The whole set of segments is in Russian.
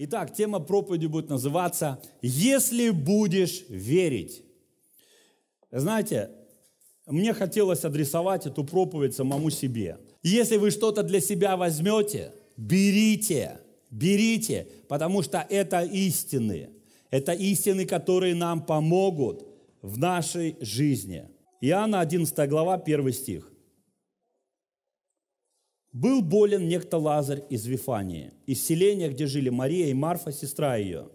Итак, тема проповеди будет называться «Если будешь верить». Знаете, мне хотелось адресовать эту проповедь самому себе. Если вы что-то для себя возьмете, берите, берите, потому что это истины. Это истины, которые нам помогут в нашей жизни. Иоанна 11 глава, 1 стих. Был болен некто Лазарь из Вифании, из селения, где жили Мария и Марфа, сестра ее.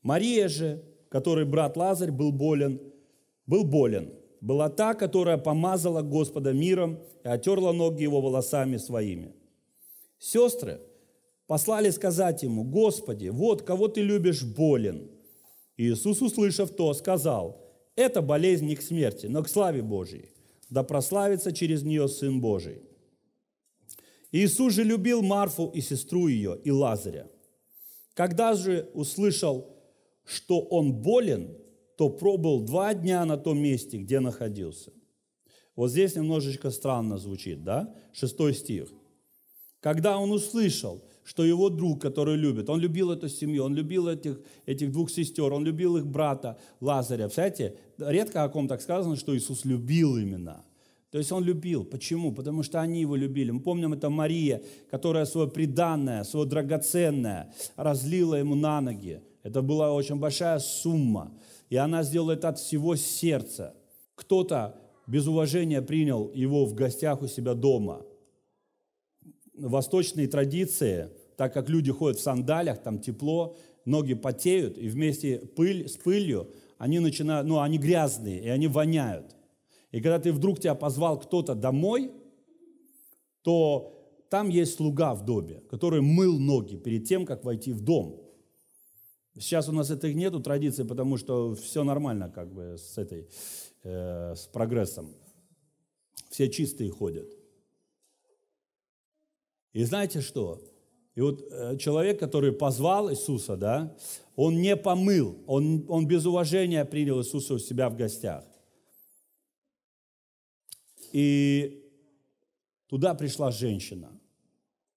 Мария же, который брат Лазарь был болен, был болен. Была та, которая помазала Господа миром и отерла ноги его волосами своими. Сестры послали сказать ему, «Господи, вот кого ты любишь болен». Иисус, услышав то, сказал, «Это болезнь не к смерти, но к славе Божией, да прославится через нее Сын Божий». Иисус же любил Марфу и сестру ее, и Лазаря. Когда же услышал, что он болен, то пробыл два дня на том месте, где находился. Вот здесь немножечко странно звучит, да? Шестой стих. Когда он услышал, что его друг, который любит, он любил эту семью, он любил этих, этих двух сестер, он любил их брата Лазаря. Представляете, редко о ком так сказано, что Иисус любил именно – то есть он любил. Почему? Потому что они его любили. Мы помним, это Мария, которая свое преданное, свое драгоценное разлила ему на ноги. Это была очень большая сумма. И она сделала это от всего сердца. Кто-то без уважения принял его в гостях у себя дома. Восточные традиции, так как люди ходят в сандалях, там тепло, ноги потеют, и вместе пыль, с пылью они начинают, ну, они грязные, и они воняют. И когда ты вдруг тебя позвал кто-то домой, то там есть слуга в доме, который мыл ноги перед тем, как войти в дом. Сейчас у нас этих нету традиции, потому что все нормально как бы с этой, э, с прогрессом. Все чистые ходят. И знаете что? И вот э, человек, который позвал Иисуса, да, он не помыл, он, он без уважения принял Иисуса у себя в гостях. И туда пришла женщина.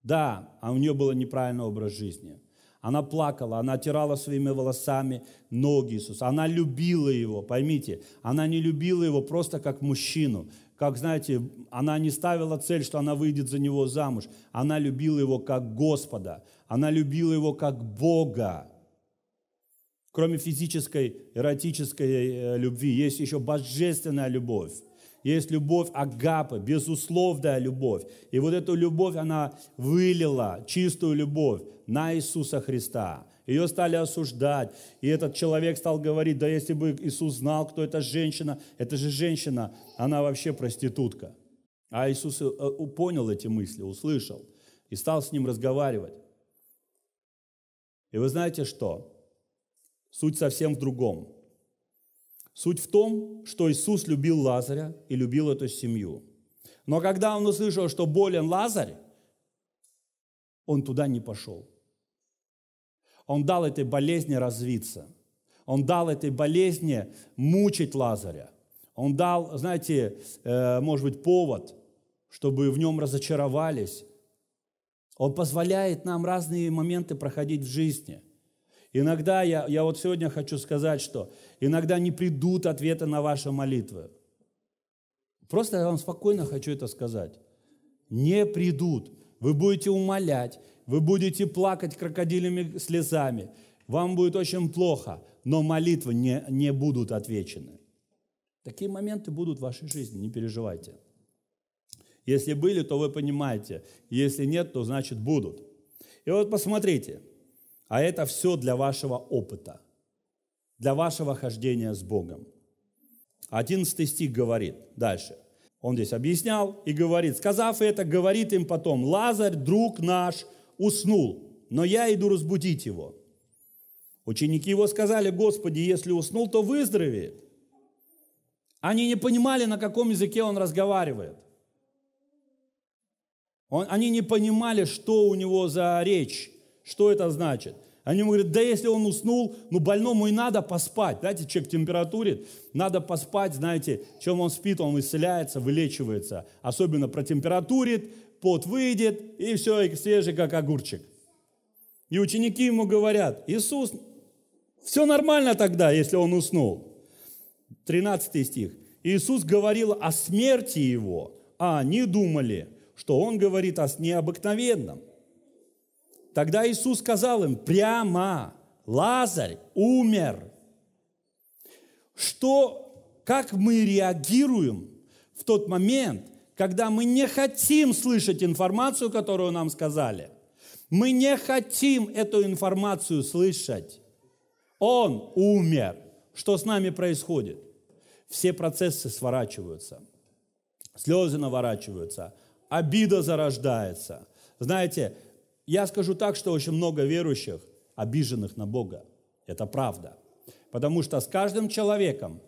Да, а у нее был неправильный образ жизни. Она плакала, она отирала своими волосами ноги Иисуса. Она любила его, поймите. Она не любила его просто как мужчину. Как, знаете, она не ставила цель, что она выйдет за него замуж. Она любила его как Господа. Она любила его как Бога. Кроме физической, эротической э, любви, есть еще божественная любовь есть любовь агапы, безусловная любовь. И вот эту любовь она вылила, чистую любовь, на Иисуса Христа. Ее стали осуждать. И этот человек стал говорить, да если бы Иисус знал, кто эта женщина, это же женщина, она вообще проститутка. А Иисус э, понял эти мысли, услышал и стал с ним разговаривать. И вы знаете что? Суть совсем в другом. Суть в том, что Иисус любил Лазаря и любил эту семью. Но когда он услышал, что болен Лазарь, он туда не пошел. Он дал этой болезни развиться. Он дал этой болезни мучить Лазаря. Он дал, знаете, э, может быть, повод, чтобы в нем разочаровались. Он позволяет нам разные моменты проходить в жизни – Иногда, я, я вот сегодня хочу сказать, что иногда не придут ответы на ваши молитвы. Просто я вам спокойно хочу это сказать. Не придут. Вы будете умолять, вы будете плакать крокодилями слезами, вам будет очень плохо, но молитвы не, не будут отвечены. Такие моменты будут в вашей жизни, не переживайте. Если были, то вы понимаете. Если нет, то значит будут. И вот посмотрите – а это все для вашего опыта, для вашего хождения с Богом. 11 стих говорит дальше. Он здесь объяснял и говорит, сказав это, говорит им потом, Лазарь, друг наш, уснул, но я иду разбудить его. Ученики его сказали, Господи, если уснул, то выздоровеет. Они не понимали, на каком языке он разговаривает. Он, они не понимали, что у него за речь. Что это значит? Они ему говорят, да если он уснул, ну больному и надо поспать. Знаете, человек температурит, надо поспать, знаете, чем он спит, он исцеляется, вылечивается. Особенно протемпературит, пот выйдет, и все, и свежий, как огурчик. И ученики ему говорят, Иисус, все нормально тогда, если он уснул. 13 стих. Иисус говорил о смерти его, а они думали, что он говорит о необыкновенном. Тогда Иисус сказал им прямо, Лазарь умер. Что, как мы реагируем в тот момент, когда мы не хотим слышать информацию, которую нам сказали. Мы не хотим эту информацию слышать. Он умер. Что с нами происходит? Все процессы сворачиваются. Слезы наворачиваются. Обида зарождается. Знаете, я скажу так, что очень много верующих, обиженных на Бога. Это правда. Потому что с каждым человеком,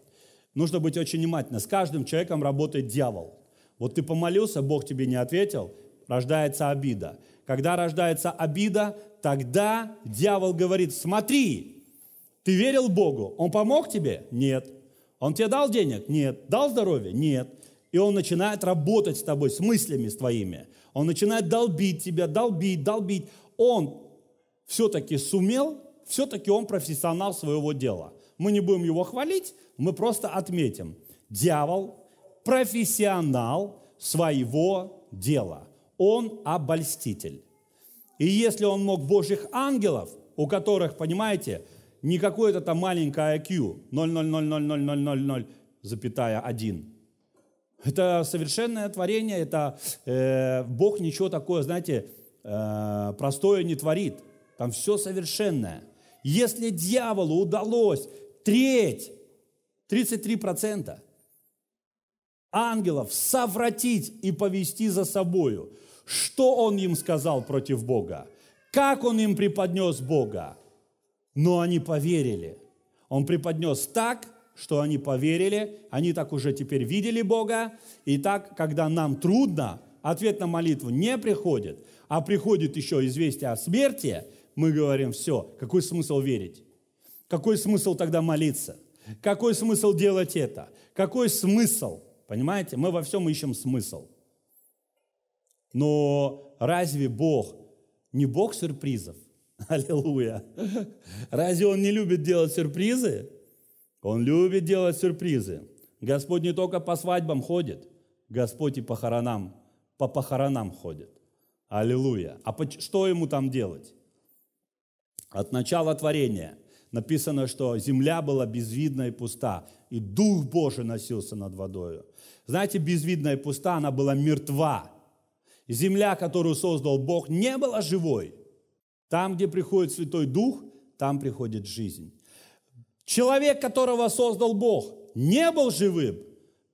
нужно быть очень внимательным, с каждым человеком работает дьявол. Вот ты помолился, Бог тебе не ответил, рождается обида. Когда рождается обида, тогда дьявол говорит, смотри, ты верил Богу, он помог тебе? Нет. Он тебе дал денег? Нет. Дал здоровье? Нет. И он начинает работать с тобой, с мыслями с твоими. Он начинает долбить тебя, долбить, долбить. Он все-таки сумел, все-таки он профессионал своего дела. Мы не будем его хвалить, мы просто отметим. Дьявол – профессионал своего дела. Он обольститель. И если он мог божьих ангелов, у которых, понимаете, не какое-то там маленькое IQ, 0,0000000,1, это совершенное творение, это э, Бог ничего такое, знаете, э, простое не творит. Там все совершенное. Если дьяволу удалось треть, 33% ангелов совратить и повести за собою, что он им сказал против Бога, как он им преподнес Бога, но они поверили. Он преподнес так, что они поверили, они так уже теперь видели Бога. И так, когда нам трудно, ответ на молитву не приходит, а приходит еще известие о смерти, мы говорим, все, какой смысл верить? Какой смысл тогда молиться? Какой смысл делать это? Какой смысл? Понимаете, мы во всем ищем смысл. Но разве Бог не Бог сюрпризов? Аллилуйя! Разве Он не любит делать сюрпризы? Он любит делать сюрпризы. Господь не только по свадьбам ходит, Господь и по похоронам, по похоронам ходит. Аллилуйя. А что ему там делать? От начала творения написано, что земля была безвидна и пуста, и Дух Божий носился над водою. Знаете, безвидна и пуста, она была мертва. Земля, которую создал Бог, не была живой. Там, где приходит Святой Дух, там приходит жизнь. Человек, которого создал Бог, не был живым,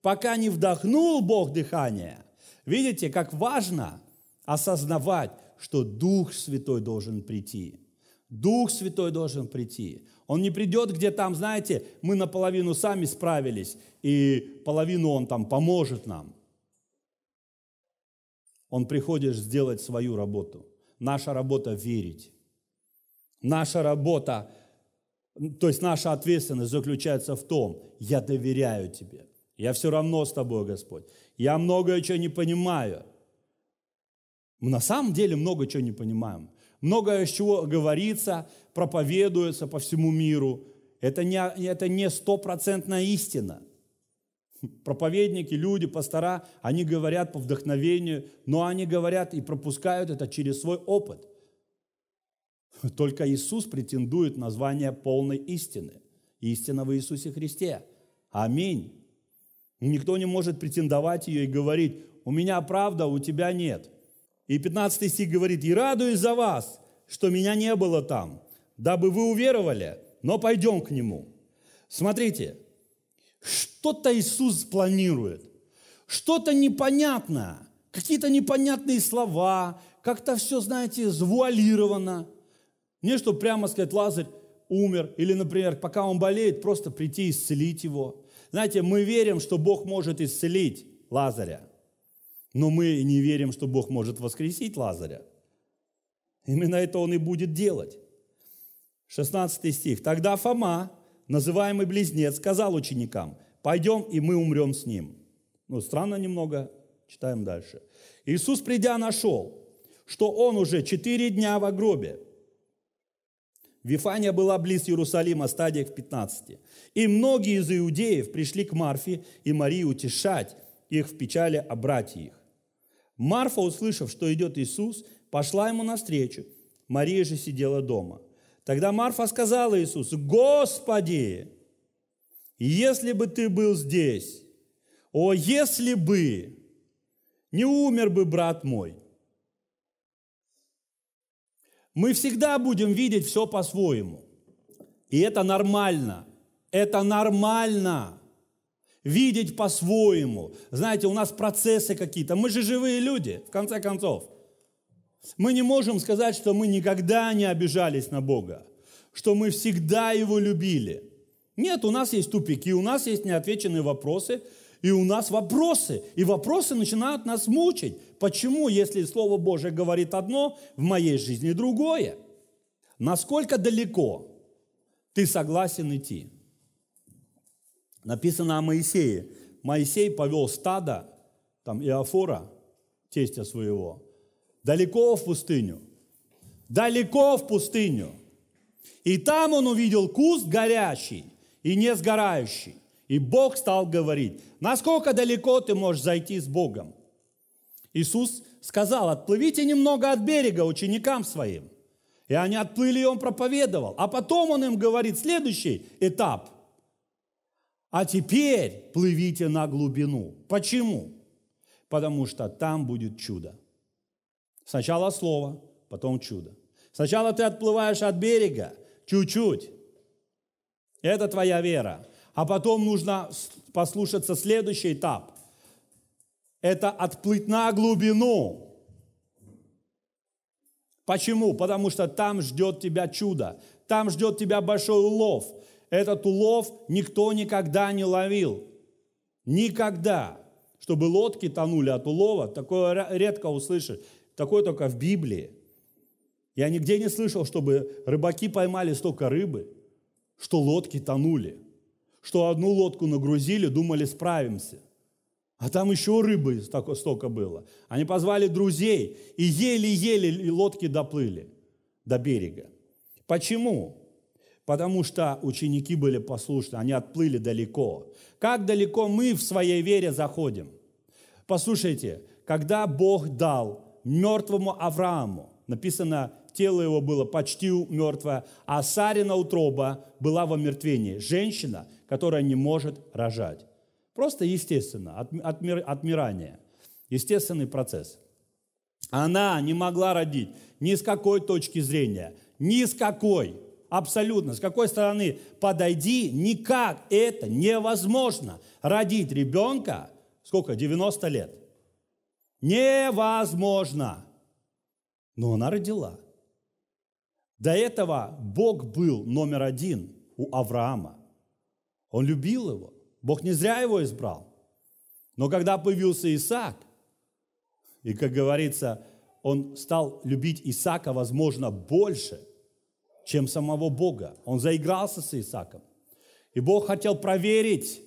пока не вдохнул Бог дыхание. Видите, как важно осознавать, что Дух Святой должен прийти. Дух Святой должен прийти. Он не придет, где там, знаете, мы наполовину сами справились, и половину Он там поможет нам. Он приходит сделать свою работу. Наша работа – верить. Наша работа то есть наша ответственность заключается в том, я доверяю тебе. Я все равно с тобой, Господь. Я многое чего не понимаю. Мы на самом деле много чего не понимаем. Многое, из чего говорится, проповедуется по всему миру. Это не, это не стопроцентная истина. Проповедники, люди, пастора, они говорят по вдохновению, но они говорят и пропускают это через свой опыт. Только Иисус претендует на звание полной истины. Истина в Иисусе Христе. Аминь. Никто не может претендовать ее и говорить, у меня правда, у тебя нет. И 15 стих говорит, «И радуюсь за вас, что меня не было там, дабы вы уверовали, но пойдем к нему». Смотрите, что-то Иисус планирует, что-то непонятно, какие-то непонятные слова, как-то все, знаете, звуалировано – не, чтобы прямо сказать, Лазарь умер, или, например, пока он болеет, просто прийти и исцелить его. Знаете, мы верим, что Бог может исцелить Лазаря, но мы не верим, что Бог может воскресить Лазаря. Именно это он и будет делать. 16 стих. «Тогда Фома, называемый близнец, сказал ученикам, пойдем, и мы умрем с ним». Ну, странно немного, читаем дальше. «Иисус, придя, нашел, что он уже четыре дня в гробе, Вифания была близ Иерусалима, стадия в 15. «И многие из иудеев пришли к Марфе и Марии утешать их в печали о братьях. Марфа, услышав, что идет Иисус, пошла ему навстречу. Мария же сидела дома. Тогда Марфа сказала Иисусу, «Господи, если бы ты был здесь, о, если бы, не умер бы брат мой». Мы всегда будем видеть все по-своему. И это нормально. Это нормально. Видеть по-своему. Знаете, у нас процессы какие-то. Мы же живые люди, в конце концов. Мы не можем сказать, что мы никогда не обижались на Бога, что мы всегда Его любили. Нет, у нас есть тупики, у нас есть неотвеченные вопросы, и у нас вопросы. И вопросы начинают нас мучить. Почему, если Слово Божие говорит одно, в моей жизни другое? Насколько далеко ты согласен идти? Написано о Моисее. Моисей повел стадо, там Иофора, тестя своего, далеко в пустыню. Далеко в пустыню. И там он увидел куст горящий и не сгорающий. И Бог стал говорить, насколько далеко ты можешь зайти с Богом? Иисус сказал, отплывите немного от берега ученикам своим. И они отплыли, и он проповедовал. А потом он им говорит следующий этап. А теперь плывите на глубину. Почему? Потому что там будет чудо. Сначала слово, потом чудо. Сначала ты отплываешь от берега чуть-чуть. Это твоя вера. А потом нужно послушаться следующий этап. Это отплыть на глубину. Почему? Потому что там ждет тебя чудо, там ждет тебя большой улов. Этот улов никто никогда не ловил. Никогда. Чтобы лодки тонули от улова, такое редко услышишь. Такое только в Библии. Я нигде не слышал, чтобы рыбаки поймали столько рыбы, что лодки тонули что одну лодку нагрузили, думали, справимся. А там еще рыбы столько было. Они позвали друзей и еле-еле лодки доплыли до берега. Почему? Потому что ученики были послушны, они отплыли далеко. Как далеко мы в своей вере заходим? Послушайте, когда Бог дал мертвому Аврааму, написано, тело его было почти мертвое, а Сарина утроба была во мертвении. Женщина – которая не может рожать. Просто естественно, отмир, отмирание, естественный процесс. Она не могла родить ни с какой точки зрения, ни с какой, абсолютно, с какой стороны подойди, никак это невозможно. Родить ребенка, сколько, 90 лет. Невозможно. Но она родила. До этого Бог был номер один у Авраама. Он любил его. Бог не зря его избрал. Но когда появился Исаак, и, как говорится, он стал любить Исаака, возможно, больше, чем самого Бога. Он заигрался с Исааком. И Бог хотел проверить,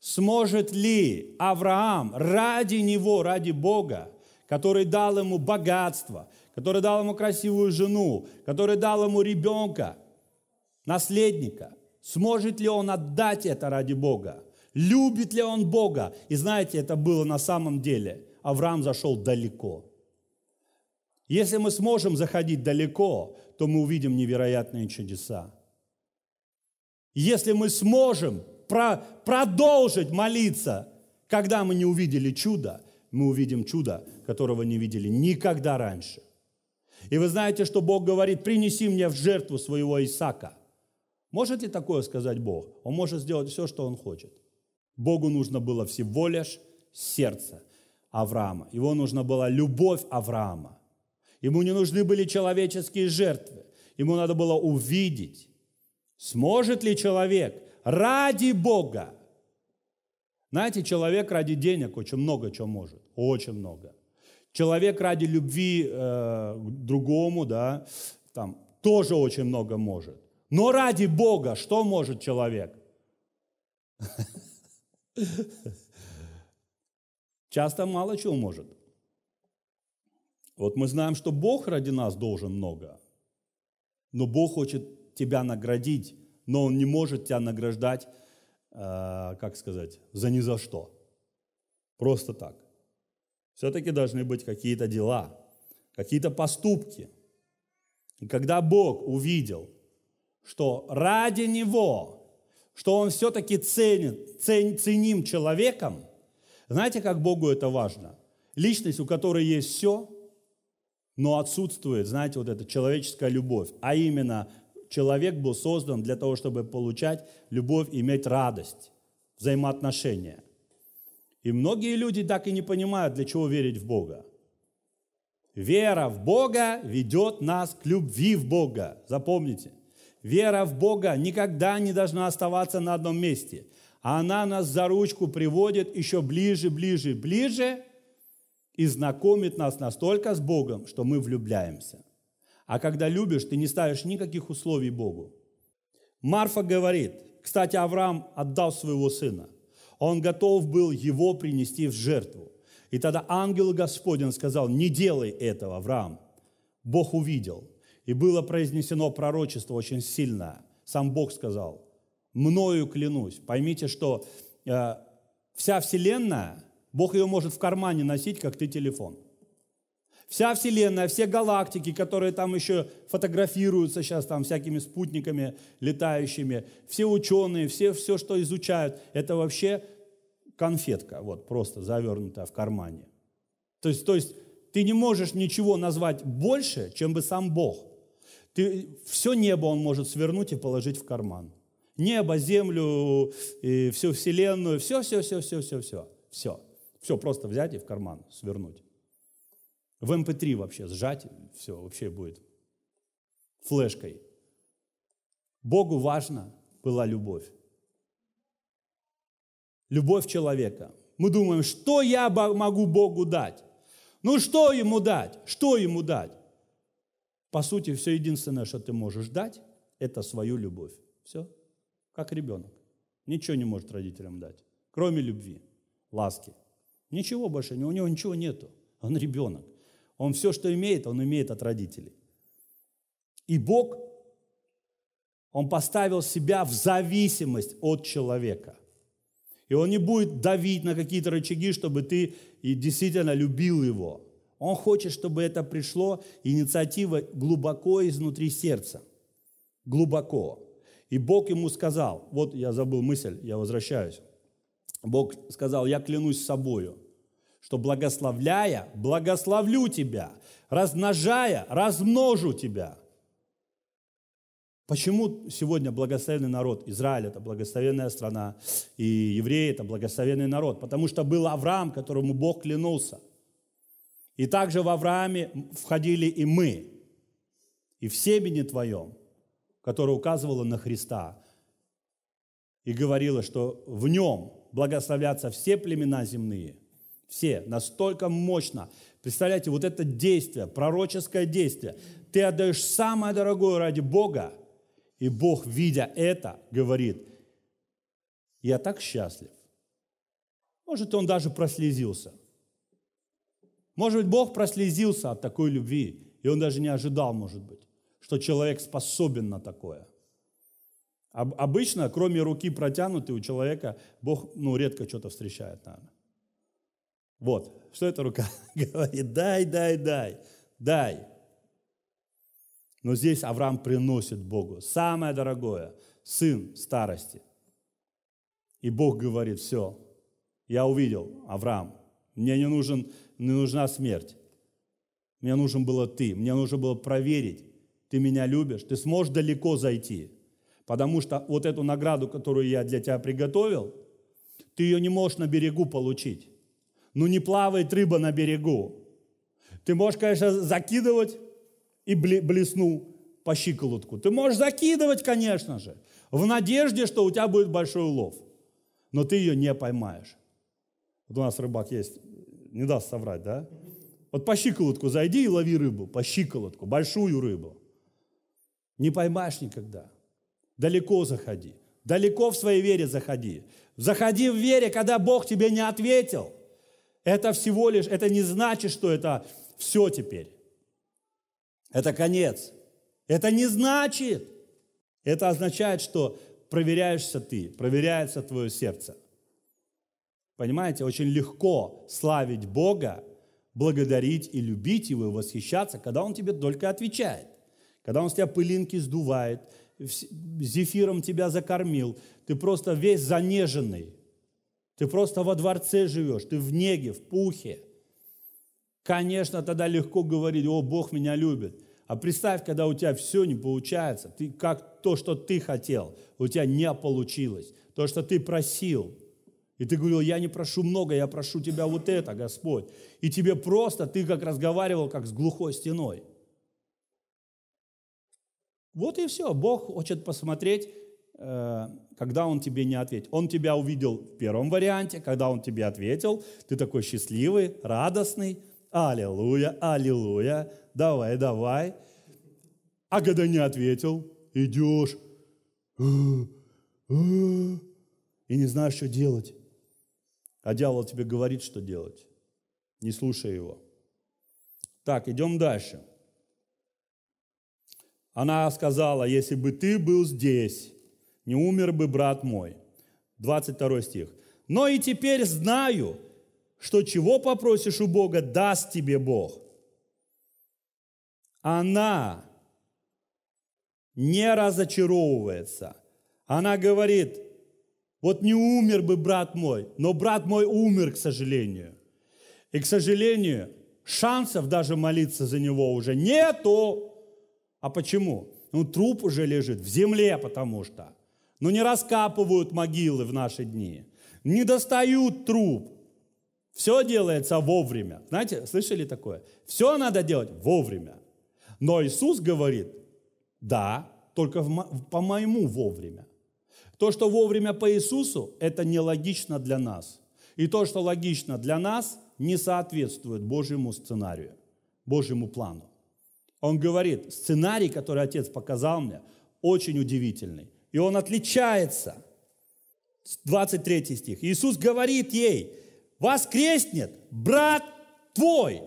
сможет ли Авраам ради него, ради Бога, который дал ему богатство, который дал ему красивую жену, который дал ему ребенка, наследника – Сможет ли он отдать это ради Бога? Любит ли он Бога? И знаете, это было на самом деле. Авраам зашел далеко. Если мы сможем заходить далеко, то мы увидим невероятные чудеса. Если мы сможем про продолжить молиться, когда мы не увидели чудо, мы увидим чудо, которого не видели никогда раньше. И вы знаете, что Бог говорит, принеси мне в жертву своего Исака. Может ли такое сказать Бог? Он может сделать все, что он хочет. Богу нужно было всего лишь сердце Авраама. Его нужна была любовь Авраама. Ему не нужны были человеческие жертвы. Ему надо было увидеть, сможет ли человек ради Бога. Знаете, человек ради денег очень много чего может. Очень много. Человек ради любви э, к другому, да, там тоже очень много может. Но ради Бога что может человек? Часто мало чего может. Вот мы знаем, что Бог ради нас должен много, но Бог хочет тебя наградить, но Он не может тебя награждать, э, как сказать, за ни за что. Просто так. Все-таки должны быть какие-то дела, какие-то поступки. И когда Бог увидел, что ради него, что он все-таки ценен, цен, ценим человеком, знаете, как Богу это важно? Личность, у которой есть все, но отсутствует, знаете, вот эта человеческая любовь, а именно человек был создан для того, чтобы получать любовь, иметь радость, взаимоотношения. И многие люди так и не понимают, для чего верить в Бога. Вера в Бога ведет нас к любви в Бога. Запомните. Вера в Бога никогда не должна оставаться на одном месте. Она нас за ручку приводит еще ближе, ближе, ближе и знакомит нас настолько с Богом, что мы влюбляемся. А когда любишь, ты не ставишь никаких условий Богу. Марфа говорит, кстати, Авраам отдал своего сына. Он готов был его принести в жертву. И тогда ангел Господень сказал, не делай этого, Авраам. Бог увидел – и было произнесено пророчество очень сильно. Сам Бог сказал, «Мною клянусь». Поймите, что э, вся Вселенная, Бог ее может в кармане носить, как ты телефон. Вся Вселенная, все галактики, которые там еще фотографируются сейчас там всякими спутниками летающими, все ученые, все, все, что изучают, это вообще конфетка, вот просто завернутая в кармане. То есть, то есть ты не можешь ничего назвать больше, чем бы сам Бог – ты, все небо он может свернуть и положить в карман. Небо, землю, и всю вселенную, все, все, все, все, все, все, все. Все просто взять и в карман свернуть. В мп эм 3 вообще сжать, все, вообще будет флешкой. Богу важно была любовь. Любовь человека. Мы думаем, что я могу Богу дать? Ну что ему дать? Что ему дать? По сути, все единственное, что ты можешь дать, это свою любовь. Все. Как ребенок. Ничего не может родителям дать, кроме любви, ласки. Ничего больше, у него ничего нету. Он ребенок. Он все, что имеет, он имеет от родителей. И Бог, он поставил себя в зависимость от человека. И он не будет давить на какие-то рычаги, чтобы ты и действительно любил его. Он хочет, чтобы это пришло, инициатива глубоко изнутри сердца. Глубоко. И Бог ему сказал, вот я забыл мысль, я возвращаюсь. Бог сказал, я клянусь собою, что благословляя, благословлю тебя, размножая, размножу тебя. Почему сегодня благословенный народ? Израиль – это благословенная страна, и евреи – это благословенный народ. Потому что был Авраам, которому Бог клянулся – и также в Аврааме входили и мы, и в семени твоем, которое указывало на Христа, и говорило, что в нем благословятся все племена земные. Все. Настолько мощно. Представляете, вот это действие, пророческое действие. Ты отдаешь самое дорогое ради Бога, и Бог, видя это, говорит, я так счастлив. Может, он даже прослезился. Может быть, Бог прослезился от такой любви, и он даже не ожидал, может быть, что человек способен на такое. Обычно, кроме руки протянутой у человека, Бог ну, редко что-то встречает, наверное. Вот, что эта рука говорит, дай, дай, дай, дай. Но здесь Авраам приносит Богу самое дорогое, сын старости. И Бог говорит, все, я увидел, Авраам, мне не нужен не нужна смерть. Мне нужен было ты, мне нужно было проверить, ты меня любишь, ты сможешь далеко зайти, потому что вот эту награду, которую я для тебя приготовил, ты ее не можешь на берегу получить. Ну не плавает рыба на берегу. Ты можешь, конечно, закидывать и блесну по щиколотку. Ты можешь закидывать, конечно же, в надежде, что у тебя будет большой улов. Но ты ее не поймаешь. Вот у нас рыбак есть не даст соврать, да? Вот по щиколотку зайди и лови рыбу, по щиколотку, большую рыбу. Не поймаешь никогда. Далеко заходи. Далеко в своей вере заходи. Заходи в вере, когда Бог тебе не ответил. Это всего лишь, это не значит, что это все теперь. Это конец. Это не значит. Это означает, что проверяешься ты, проверяется твое сердце. Понимаете, очень легко славить Бога, благодарить и любить Его, и восхищаться, когда Он тебе только отвечает. Когда Он с тебя пылинки сдувает, зефиром тебя закормил, ты просто весь занеженный, ты просто во дворце живешь, ты в неге, в пухе. Конечно, тогда легко говорить, о, Бог меня любит. А представь, когда у тебя все не получается, ты, как то, что ты хотел, у тебя не получилось, то, что ты просил – и ты говорил, я не прошу много, я прошу тебя вот это, Господь. И тебе просто, ты как разговаривал, как с глухой стеной. Вот и все. Бог хочет посмотреть, э, когда Он тебе не ответит. Он тебя увидел в первом варианте, когда Он тебе ответил, ты такой счастливый, радостный, аллилуйя, аллилуйя, давай, давай. А когда не ответил, идешь, и не знаешь, что делать. А дьявол тебе говорит, что делать. Не слушай его. Так, идем дальше. Она сказала, если бы ты был здесь, не умер бы брат мой. 22 стих. Но и теперь знаю, что чего попросишь у Бога, даст тебе Бог. Она не разочаровывается. Она говорит, вот не умер бы брат мой, но брат мой умер, к сожалению. И, к сожалению, шансов даже молиться за него уже нету. А почему? Ну, труп уже лежит в земле, потому что. Ну, не раскапывают могилы в наши дни. Не достают труп. Все делается вовремя. Знаете, слышали такое? Все надо делать вовремя. Но Иисус говорит, да, только в, по моему вовремя. То, что вовремя по Иисусу, это нелогично для нас. И то, что логично для нас, не соответствует Божьему сценарию, Божьему плану. Он говорит, сценарий, который отец показал мне, очень удивительный. И он отличается. 23 стих. Иисус говорит ей, воскреснет брат твой.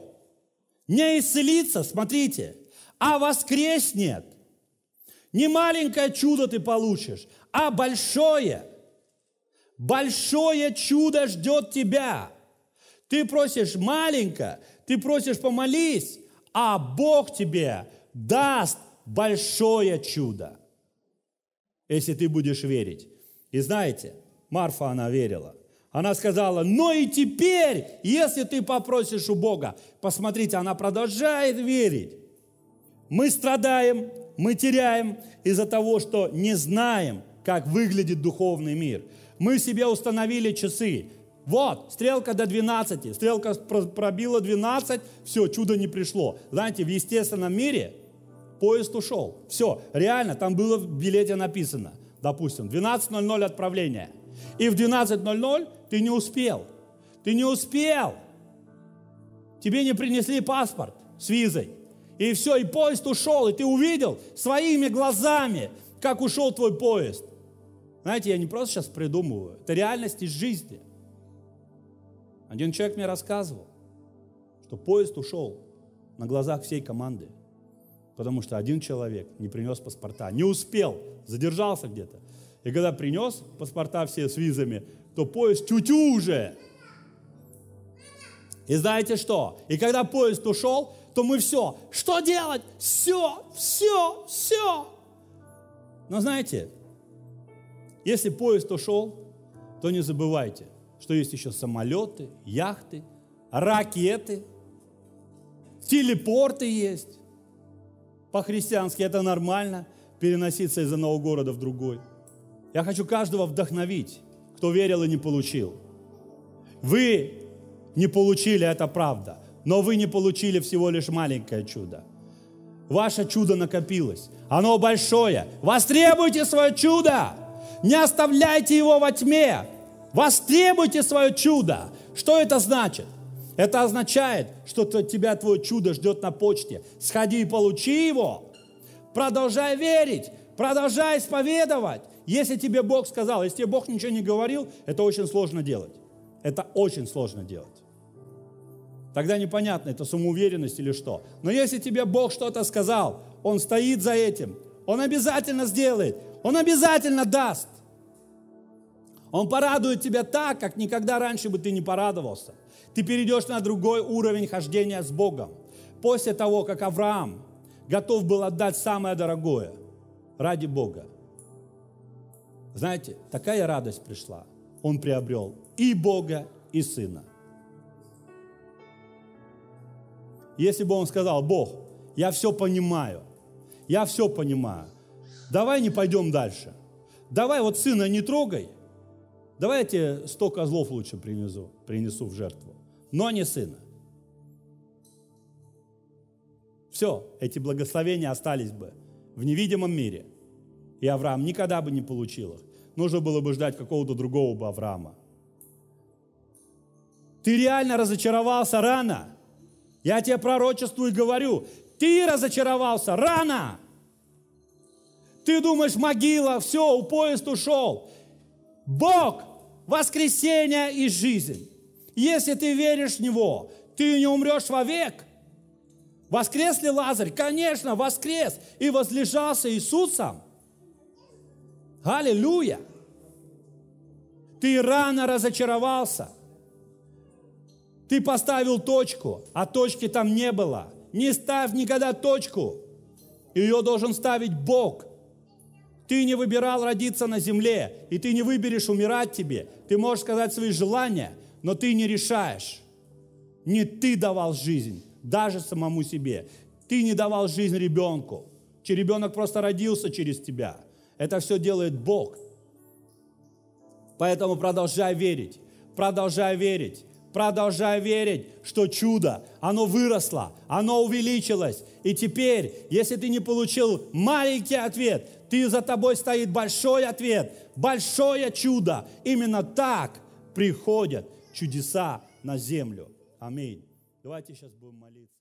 Не исцелится, смотрите, а воскреснет. Не маленькое чудо ты получишь, а большое. Большое чудо ждет тебя. Ты просишь маленько, ты просишь помолись, а Бог тебе даст большое чудо, если ты будешь верить. И знаете, Марфа, она верила. Она сказала, но и теперь, если ты попросишь у Бога, посмотрите, она продолжает верить. Мы страдаем, мы теряем из-за того, что не знаем, как выглядит духовный мир. Мы себе установили часы. Вот, стрелка до 12, стрелка пробила 12, все, чудо не пришло. Знаете, в естественном мире поезд ушел. Все, реально, там было в билете написано, допустим, 12.00 отправление. И в 12.00 ты не успел. Ты не успел. Тебе не принесли паспорт с визой. И все, и поезд ушел, и ты увидел своими глазами, как ушел твой поезд. Знаете, я не просто сейчас придумываю, это реальность из жизни. Один человек мне рассказывал, что поезд ушел на глазах всей команды, потому что один человек не принес паспорта, не успел, задержался где-то. И когда принес паспорта все с визами, то поезд тю-тю уже. И знаете что? И когда поезд ушел, то мы все. Что делать? Все, все, все. Но знаете, если поезд ушел, то не забывайте, что есть еще самолеты, яхты, ракеты, телепорты есть. По-христиански это нормально, переноситься из одного города в другой. Я хочу каждого вдохновить, кто верил и не получил. Вы не получили, это правда, но вы не получили всего лишь маленькое чудо. Ваше чудо накопилось, оно большое. Востребуйте свое чудо! Не оставляйте его во тьме. Востребуйте свое чудо. Что это значит? Это означает, что тебя твое чудо ждет на почте. Сходи и получи его. Продолжай верить, продолжай исповедовать. Если тебе Бог сказал, если тебе Бог ничего не говорил, это очень сложно делать. Это очень сложно делать. Тогда непонятно, это самоуверенность или что. Но если тебе Бог что-то сказал, Он стоит за этим, Он обязательно сделает, Он обязательно даст. Он порадует тебя так, как никогда раньше бы ты не порадовался. Ты перейдешь на другой уровень хождения с Богом. После того, как Авраам готов был отдать самое дорогое ради Бога. Знаете, такая радость пришла. Он приобрел и Бога, и Сына. Если бы он сказал, Бог, я все понимаю, я все понимаю, давай не пойдем дальше. Давай вот сына не трогай, Давайте сто козлов лучше принесу, принесу в жертву, но не сына. Все, эти благословения остались бы в невидимом мире. И Авраам никогда бы не получил их. Нужно было бы ждать какого-то другого бы Авраама. Ты реально разочаровался рано. Я тебе пророчествую и говорю, ты разочаровался рано. Ты думаешь, могила, все, у поезд ушел. Бог – воскресение и жизнь. Если ты веришь в Него, ты не умрешь вовек. Воскрес ли Лазарь? Конечно, воскрес. И возлежался Иисусом. Аллилуйя! Ты рано разочаровался. Ты поставил точку, а точки там не было. Не ставь никогда точку. Ее должен ставить Бог – ты не выбирал родиться на земле, и ты не выберешь умирать тебе. Ты можешь сказать свои желания, но ты не решаешь. Не ты давал жизнь, даже самому себе. Ты не давал жизнь ребенку. че Ребенок просто родился через тебя. Это все делает Бог. Поэтому продолжай верить, продолжай верить, продолжай верить, что чудо, оно выросло, оно увеличилось. И теперь, если ты не получил маленький ответ, ты, за тобой стоит большой ответ, большое чудо. Именно так приходят чудеса на землю. Аминь. Давайте сейчас будем молиться.